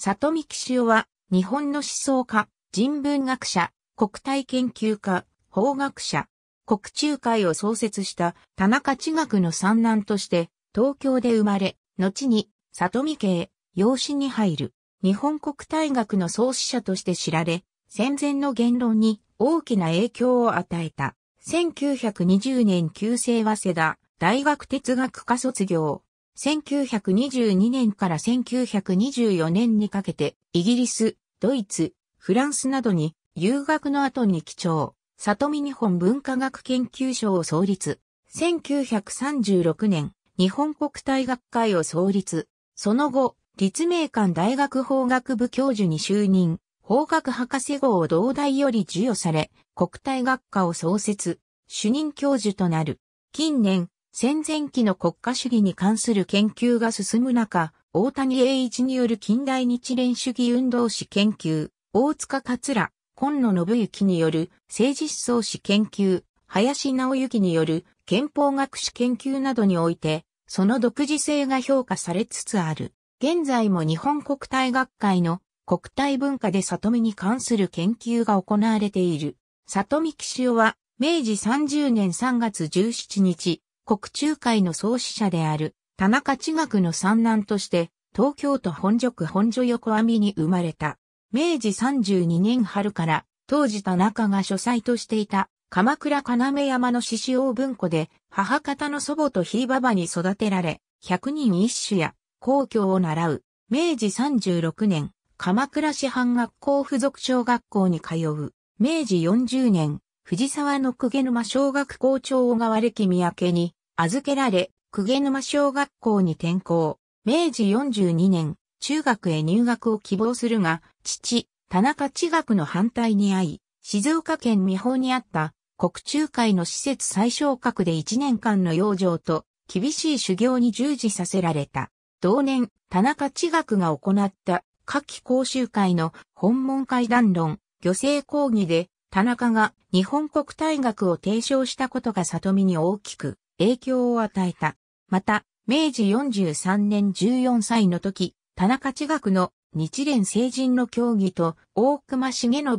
里見紀潮は、日本の思想家、人文学者、国体研究家、法学者、国中会を創設した田中地学の三男として、東京で生まれ、後に、里見家へ、養子に入る、日本国体学の創始者として知られ、戦前の言論に大きな影響を与えた。1920年旧制早稲田大学哲学科卒業。1922年から1924年にかけて、イギリス、ドイツ、フランスなどに、留学の後に基調、里見日本文化学研究所を創立。1936年、日本国体学会を創立。その後、立命館大学法学部教授に就任。法学博士号を同大より授与され、国体学科を創設、主任教授となる。近年、戦前期の国家主義に関する研究が進む中、大谷栄一による近代日蓮主義運動史研究、大塚桂、今野信之による政治思想史研究、林直之による憲法学史研究などにおいて、その独自性が評価されつつある。現在も日本国体学会の国体文化で里見に関する研究が行われている。里見紀潮は、明治30年3月17日、国中会の創始者である田中地学の三男として東京都本所区本所横網に生まれた。明治32年春から当時田中が書斎としていた鎌倉要山の獅子王文庫で母方の祖母とひいばばに育てられ、百人一首や皇居を習う。明治36年、鎌倉師範学校附属小学校に通う。明治40年、藤沢の公家沼小学校長小川歴三宅に預けられ、久沼小学校に転校。明治42年、中学へ入学を希望するが、父、田中地学の反対に遭い、静岡県美穂にあった国中会の施設最小格で1年間の養生と厳しい修行に従事させられた。同年、田中地学が行った夏季講習会の本門会談論、漁政講義で田中が日本国大学を提唱したことが里見に大きく影響を与えた。また、明治43年14歳の時、田中地学の日蓮成人の教義と大隈重信の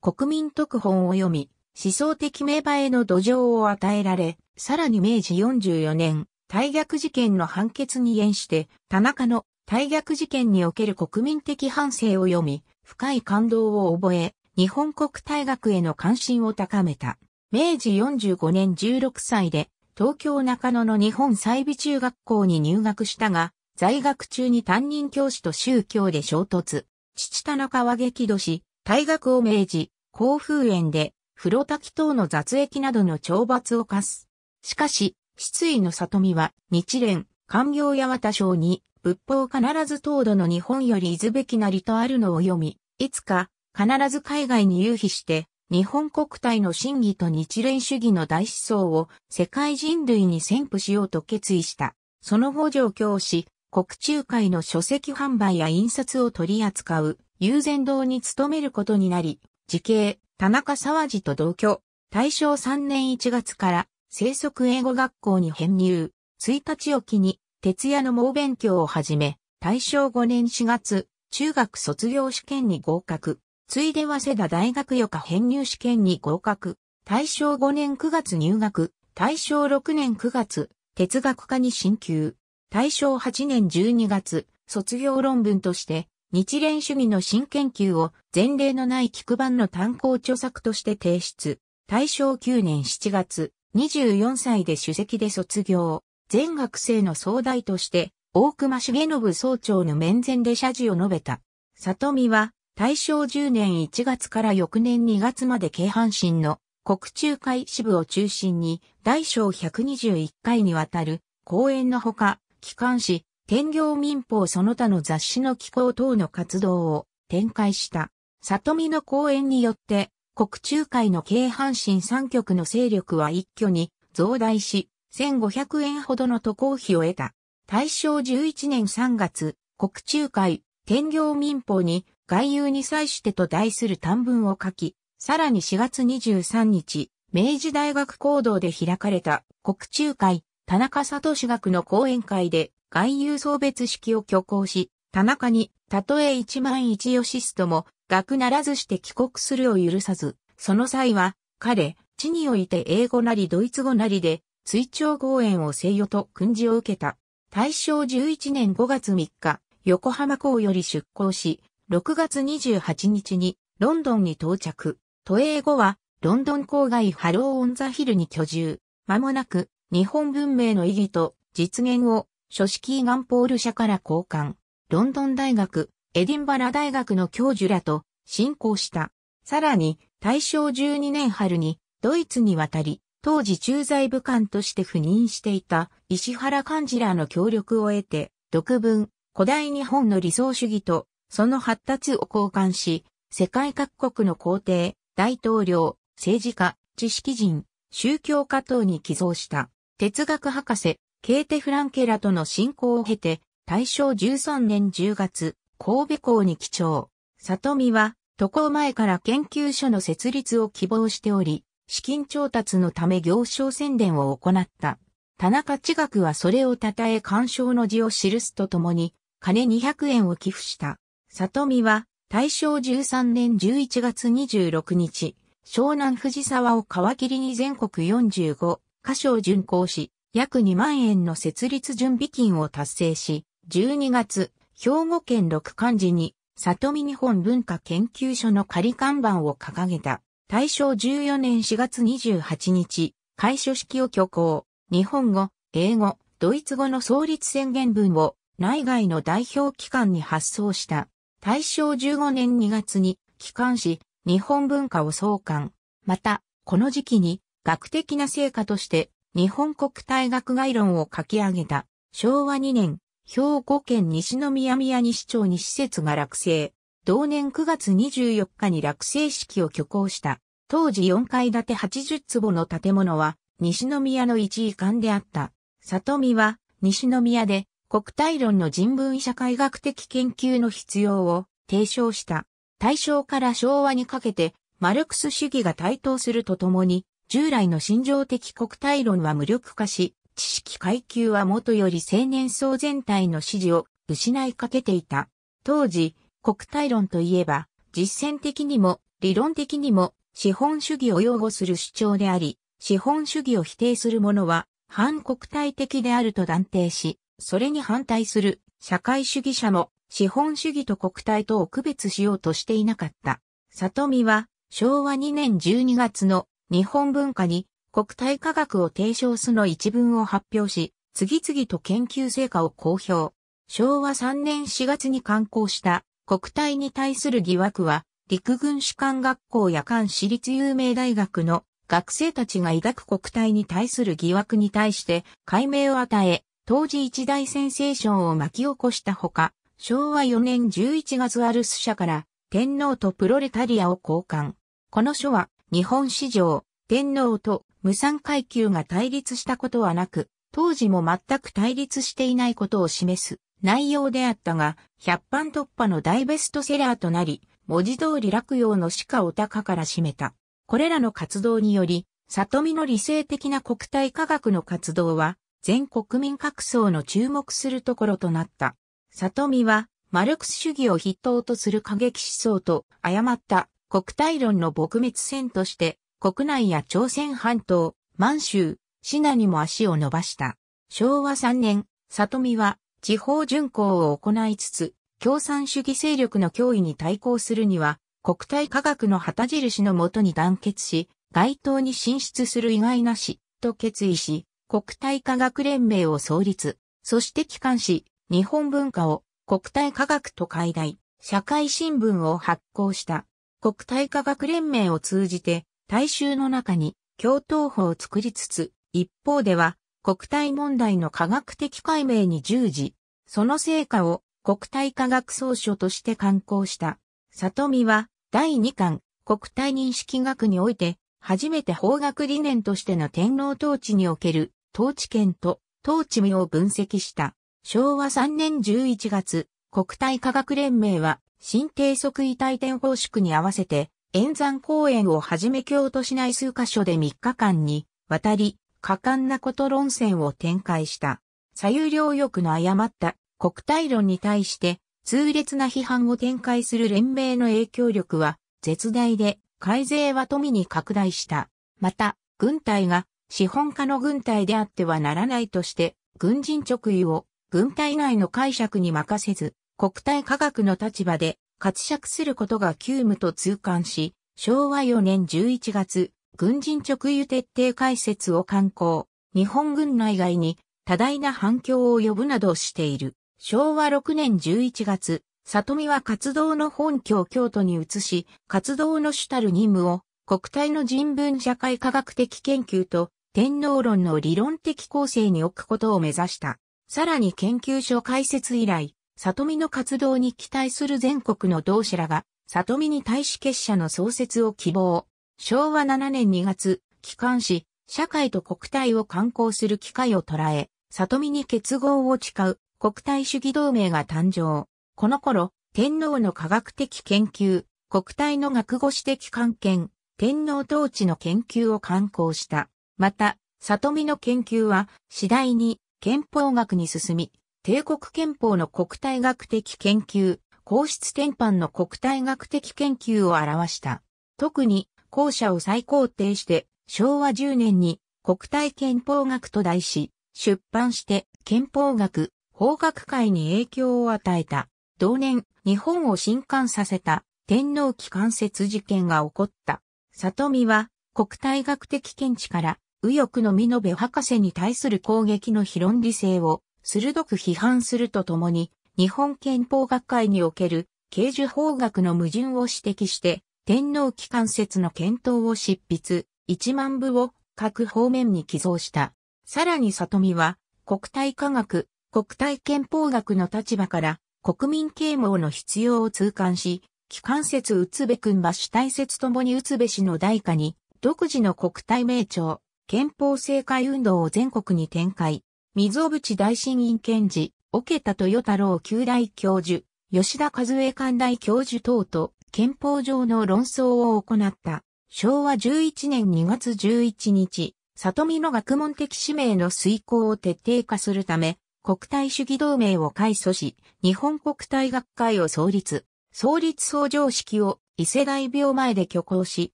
国民特本を読み、思想的名場への土壌を与えられ、さらに明治44年、大逆事件の判決に縁して、田中の大逆事件における国民的反省を読み、深い感動を覚え、日本国大学への関心を高めた。明治45年16歳で東京中野の日本済美中学校に入学したが、在学中に担任教師と宗教で衝突。父田中は激怒し、退学を命じ、甲風園で、風呂滝等の雑役などの懲罰を課す。しかし、失意の里見は、日蓮、官業八幡省に、仏法必ず東土の日本よりいずべきなりとあるのを読み、いつか、必ず海外に遊避して、日本国体の真偽と日蓮主義の大思想を世界人類に宣布しようと決意した。その後上京し、国中会の書籍販売や印刷を取り扱う、友禅堂に勤めることになり、時系、田中沢治と同居、大正3年1月から生息英語学校に編入、1日おきに、徹夜の猛勉強を始め、大正5年4月、中学卒業試験に合格。ついで早稲田大学予科編入試験に合格。大正5年9月入学。大正6年9月、哲学科に進級。大正8年12月、卒業論文として、日蓮主義の新研究を前例のない菊版の単行著作として提出。大正9年7月、24歳で主席で卒業。全学生の総代として、大隈重信総長の面前で謝辞を述べた。里見は、大正10年1月から翌年2月まで京阪神の国中会支部を中心に大小121回にわたる講演のほか、機関紙、天行民法その他の雑誌の機構等の活動を展開した。里見の講演によって、国中会の京阪神3局の勢力は一挙に増大し、1500円ほどの渡航費を得た。大正11年3月、国中会、天行民法に外遊に際してと題する短文を書き、さらに4月23日、明治大学講堂で開かれた国中会、田中里志学の講演会で外遊送別式を挙行し、田中に、たとえ一万一ヨシスとも、学ならずして帰国するを許さず、その際は、彼、地において英語なりドイツ語なりで、追徴合演を制よと訓示を受けた。大正11年5月3日、横浜港より出港し、6月28日にロンドンに到着。都営後はロンドン郊外ハローオンザヒルに居住。間もなく日本文明の意義と実現を書式イガンポール社から交換。ロンドン大学、エディンバラ大学の教授らと進行した。さらに大正12年春にドイツに渡り、当時駐在武官として赴任していた石原幹事らの協力を得て、独文、古代日本の理想主義とその発達を交換し、世界各国の皇帝、大統領、政治家、知識人、宗教家等に寄贈した、哲学博士、ケーテ・フランケラとの信仰を経て、大正13年10月、神戸港に帰庁。里見は、渡航前から研究所の設立を希望しており、資金調達のため行商宣伝を行った。田中知学はそれを称え鑑賞の字を記すとともに、金200円を寄付した。里見は、大正13年11月26日、湘南藤沢を皮切りに全国45箇所を巡行し、約2万円の設立準備金を達成し、12月、兵庫県六漢寺に、里見日本文化研究所の仮看板を掲げた。大正14年4月28日、開所式を挙行。日本語、英語、ドイツ語の創立宣言文を内外の代表機関に発送した。大正15年2月に帰還し、日本文化を創刊。また、この時期に学的な成果として日本国大学概論を書き上げた昭和2年兵庫県西宮宮西町に施設が落成。同年9月24日に落成式を挙行した。当時4階建て80坪の建物は西宮の一遺館であった。里見は西宮で国体論の人文社会学的研究の必要を提唱した。大正から昭和にかけて、マルクス主義が台頭するとともに、従来の心情的国体論は無力化し、知識階級はもとより青年層全体の支持を失いかけていた。当時、国体論といえば、実践的にも理論的にも資本主義を擁護する主張であり、資本主義を否定する者は反国体的であると断定し、それに反対する社会主義者も資本主義と国体とを区別しようとしていなかった。里見は昭和2年12月の日本文化に国体科学を提唱すの一文を発表し、次々と研究成果を公表。昭和3年4月に刊行した国体に対する疑惑は、陸軍士官学校や関私立有名大学の学生たちが抱く国体に対する疑惑に対して解明を与え、当時一大センセーションを巻き起こしたほか、昭和4年11月アルス社から天皇とプロレタリアを交換。この書は日本史上天皇と無産階級が対立したことはなく、当時も全く対立していないことを示す内容であったが、百般突破の大ベストセラーとなり、文字通り落葉の鹿を高から占めた。これらの活動により、里見の理性的な国体科学の活動は、全国民各層の注目するところとなった。里見は、マルクス主義を筆頭とする過激思想と誤った国体論の撲滅戦として、国内や朝鮮半島、満州、シナにも足を伸ばした。昭和3年、里見は地方巡航を行いつつ、共産主義勢力の脅威に対抗するには、国体科学の旗印のもとに団結し、街頭に進出する意外なし、と決意し、国体科学連盟を創立、そして機関し、日本文化を国体科学と解題、社会新聞を発行した。国体科学連盟を通じて、大衆の中に共闘法を作りつつ、一方では国体問題の科学的解明に従事、その成果を国体科学総書として刊行した。里見は第2巻国体認識学において初めて法学理念としての天皇統治における統治権と統治名を分析した。昭和3年11月、国体科学連盟は新低速位体転方式に合わせて、演山公園をはじめ京都市内数箇所で3日間に渡り、果敢なこと論戦を展開した。左右両翼の誤った国体論に対して、痛烈な批判を展開する連盟の影響力は絶大で、改税は富に拡大した。また、軍隊が資本家の軍隊であってはならないとして、軍人直位を軍隊内の解釈に任せず、国体科学の立場で活釈することが急務と痛感し、昭和4年11月、軍人直輸徹底解説を刊行、日本軍内外に多大な反響を呼ぶなどしている。昭和6年11月、里見は活動の本拠を京都に移し、活動の主たる任務を国体の人文社会科学的研究と天皇論の理論的構成に置くことを目指した。さらに研究所開設以来、里見の活動に期待する全国の同志らが、里見に対し結社の創設を希望。昭和7年2月、帰還し、社会と国体を観光する機会を捉え、里見に結合を誓う国体主義同盟が誕生。この頃、天皇の科学的研究、国体の学語史的関係、天皇統治の研究を観光した。また、里見の研究は次第に憲法学に進み、帝国憲法の国体学的研究、皇室典範の国体学的研究を表した。特に、校舎を再肯定して、昭和10年に国体憲法学と題し、出版して憲法学、法学会に影響を与えた。同年、日本を震撼させた天皇機関節事件が起こった。里見は国体学的見地から右翼の美延博士に対する攻撃の非論理性を鋭く批判するとともに、日本憲法学会における刑事法学の矛盾を指摘して、天皇機関説の検討を執筆、1万部を各方面に寄贈した。さらに里見は、国体科学、国体憲法学の立場から、国民啓蒙の必要を痛感し、機関説うつべくんば主体説ともにうつべ氏の代価に、独自の国体名称、憲法政界運動を全国に展開、溝淵大臣院検事、桶田豊太郎旧大教授、吉田和江寛大教授等と憲法上の論争を行った。昭和11年2月11日、里見の学問的使命の遂行を徹底化するため、国体主義同盟を改組し、日本国体学会を創立。創立創上式を伊勢大病前で挙行し、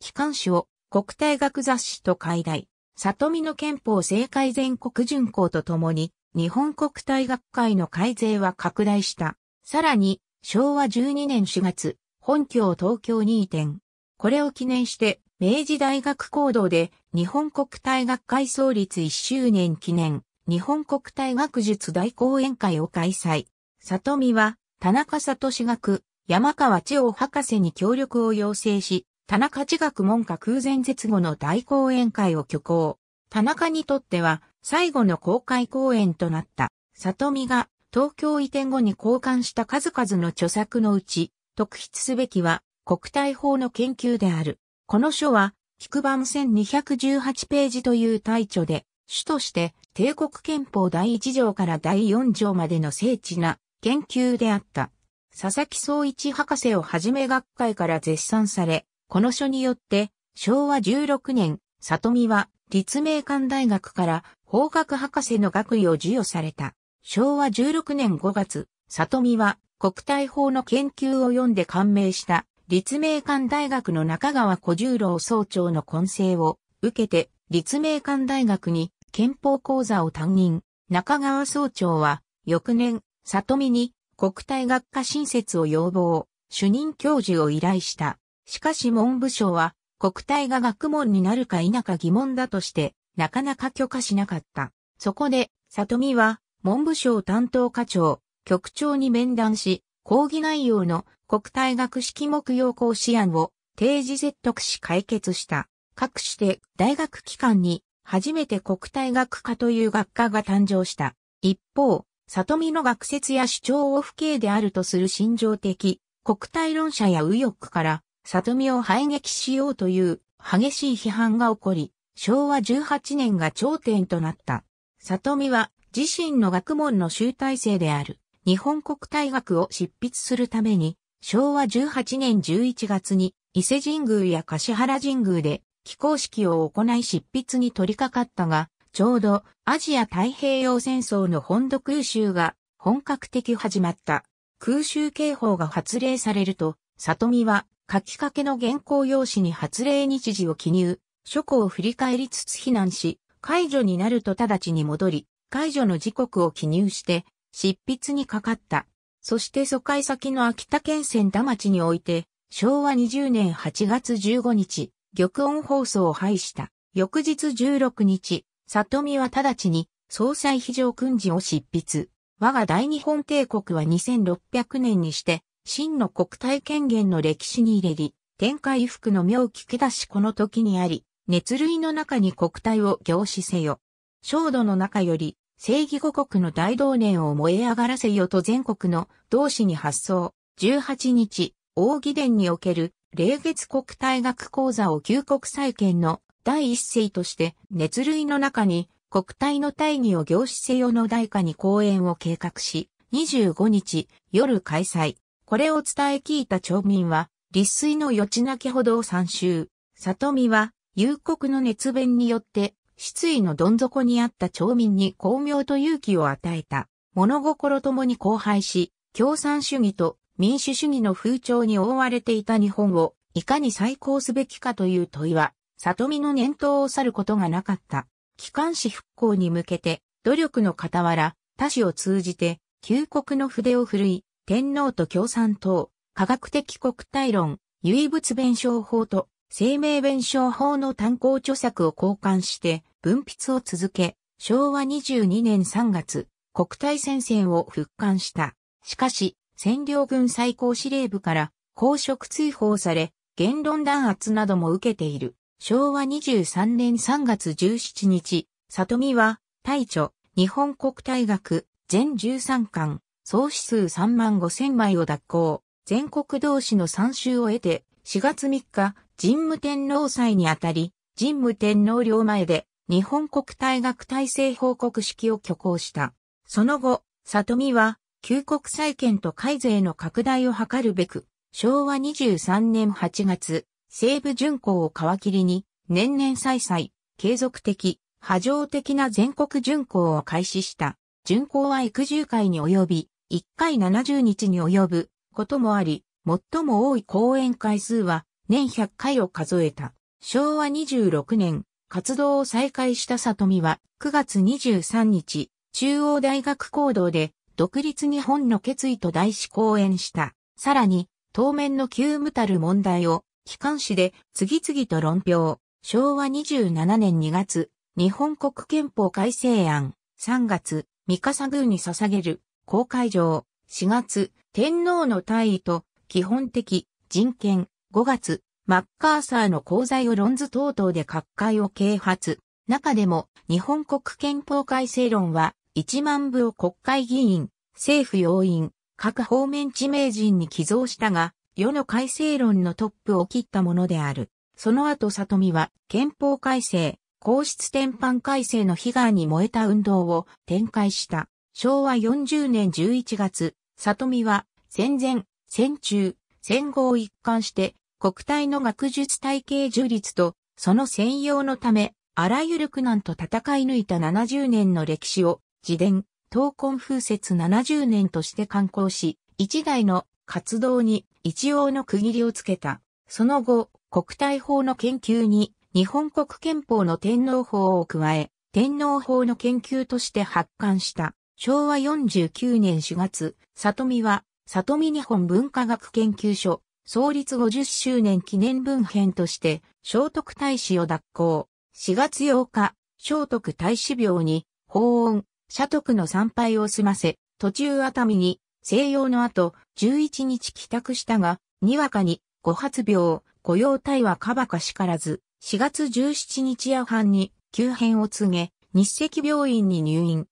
機関誌を国体学雑誌と解題。里見の憲法政改全国巡行とともに、日本国体学会の改税は拡大した。さらに、昭和12年4月、本教東京に移転。これを記念して、明治大学講堂で、日本国体学会創立1周年記念、日本国体学術大講演会を開催。里見は、田中里志学、山川千代博士に協力を要請し、田中地学門下空前絶後の大講演会を挙行。田中にとっては最後の公開講演となった。里見が東京移転後に交換した数々の著作のうち、特筆すべきは国体法の研究である。この書は、菊版1218ページという大著で、主として帝国憲法第1条から第4条までの精緻な研究であった。佐々木総一博士をはじめ学会から絶賛され、この書によって、昭和16年、里見は立命館大学から法学博士の学位を授与された。昭和16年5月、里見は国体法の研究を読んで感銘した立命館大学の中川小十郎総長の混成を受けて立命館大学に憲法講座を担任。中川総長は翌年、里見に国体学科新設を要望、主任教授を依頼した。しかし文部省は国体が学問になるか否か疑問だとして、なかなか許可しなかった。そこで、里見は文部省担当課長、局長に面談し、講義内容の国体学式目標講師案を定時説得し解決した。各して、大学機関に初めて国体学科という学科が誕生した。一方、里見の学説や主張を不敬であるとする心情的、国体論者や右翼から里見を排撃しようという激しい批判が起こり、昭和18年が頂点となった。里見は自身の学問の集大成である日本国大学を執筆するために、昭和18年11月に伊勢神宮や柏原神宮で起工式を行い執筆に取り掛かったが、ちょうどアジア太平洋戦争の本土空襲が本格的始まった。空襲警報が発令されると、里見は書きかけの原稿用紙に発令日時を記入、書庫を振り返りつつ避難し、解除になると直ちに戻り、解除の時刻を記入して、執筆にかかった。そして疎開先の秋田県仙田町において、昭和20年8月15日、玉音放送を廃した。翌日16日、里見は直ちに、総裁非常訓示を執筆。我が大日本帝国は2600年にして、真の国体権限の歴史に入れり、天下衣服の妙聞き出しこの時にあり、熱類の中に国体を凝視せよ。焦土の中より、正義五国の大同年を燃え上がらせよと全国の同志に発送。18日、大義殿における、霊月国体学講座を旧国再建の第一世として、熱類の中に、国体の大義を凝視せよの代価に講演を計画し、25日、夜開催。これを伝え聞いた町民は、立水の余地なきほどを参集。里見は、幽国の熱弁によって、失意のどん底にあった町民に巧妙と勇気を与えた。物心ともに荒廃し、共産主義と民主主義の風潮に覆われていた日本を、いかに再興すべきかという問いは、里見の念頭を去ることがなかった。機関し復興に向けて、努力の傍ら、他市を通じて、旧国の筆を振るい、天皇と共産党、科学的国体論、唯物弁証法と生命弁証法の単行著作を交換して文筆を続け、昭和22年3月、国体戦線を復刊した。しかし、占領軍最高司令部から公職追放され、言論弾圧なども受けている。昭和23年3月17日、里見は、大著、日本国体学、全13巻、総指数3万5千枚を脱行、全国同士の参集を得て、4月3日、神武天皇祭にあたり、神武天皇陵前で、日本国大学体制報告式を挙行した。その後、里見は、旧国債券と改税の拡大を図るべく、昭和23年8月、西部巡行を皮切りに、年々再々、継続的、波状的な全国巡行を開始した。巡行は育住会に及び、1回70日に及ぶこともあり、最も多い講演回数は年100回を数えた。昭和26年、活動を再開した里見は9月23日、中央大学講堂で独立日本の決意と題し講演した。さらに、当面の急務たる問題を、機関紙で次々と論評。昭和27年2月、日本国憲法改正案、3月、三笠宮に捧げる公会場、4月、天皇の退位と、基本的、人権、5月、マッカーサーの功罪を論ず等々で各界を啓発。中でも、日本国憲法改正論は、1万部を国会議員、政府要員、各方面知名人に寄贈したが、世の改正論のトップを切ったものである。その後里見は憲法改正、皇室転換改正の被害に燃えた運動を展開した。昭和40年11月、里見は戦前、戦中、戦後を一貫して国体の学術体系樹立とその専用のため、あらゆる苦難と戦い抜いた70年の歴史を自伝、闘魂風雪70年として刊行し、一代の活動に一応の区切りをつけた。その後、国体法の研究に日本国憲法の天皇法を加え、天皇法の研究として発刊した。昭和49年4月、里見は、里見日本文化学研究所、創立50周年記念文編として、聖徳太子を脱行。4月8日、聖徳太子廟に、法音、社徳の参拝を済ませ、途中熱海に、西洋の後、11日帰宅したが、にわかに、五発病、御用体はかばかしからず、4月17日夜半に、急変を告げ、日赤病院に入院。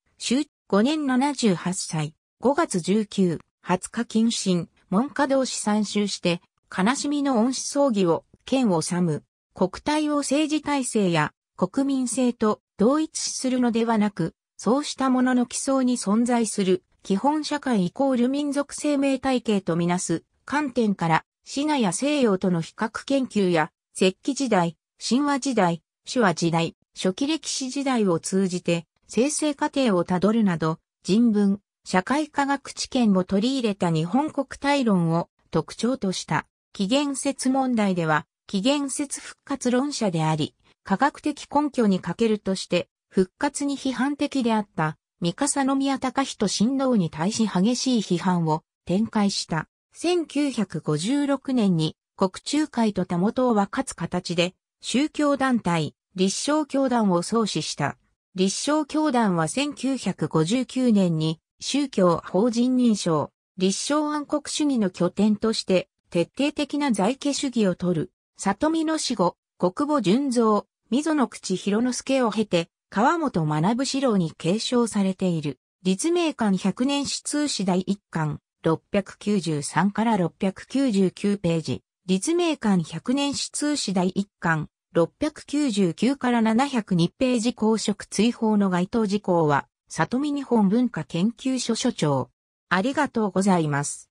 5年78歳、5月19、20日謹慎、文科同士参集して、悲しみの恩師葬儀を、剣を治む、国体を政治体制や国民性と同一視するのではなく、そうしたものの基礎に存在する基本社会イコール民族生命体系とみなす観点から、シナや西洋との比較研究や、石器時代、神話時代、手話時代、初期歴史時代を通じて、生成過程をたどるなど、人文、社会科学知見を取り入れた日本国体論を特徴とした。起源説問題では、起源説復活論者であり、科学的根拠に欠けるとして、復活に批判的であった、三笠宮隆人親王に対し激しい批判を展開した。1956年に国中会とたもとを分かつ形で、宗教団体、立正教団を創始した。立正教団は1959年に宗教法人認証、立正暗黒主義の拠点として徹底的な在家主義を取る、里見の死後、国母純造、溝の口広之助を経て、川本学史郎に継承されている、立命館百年史通史第1巻、693から699ページ、立命館百年史通史第1巻、699から702ページ公職追放の該当事項は、里見日本文化研究所所長。ありがとうございます。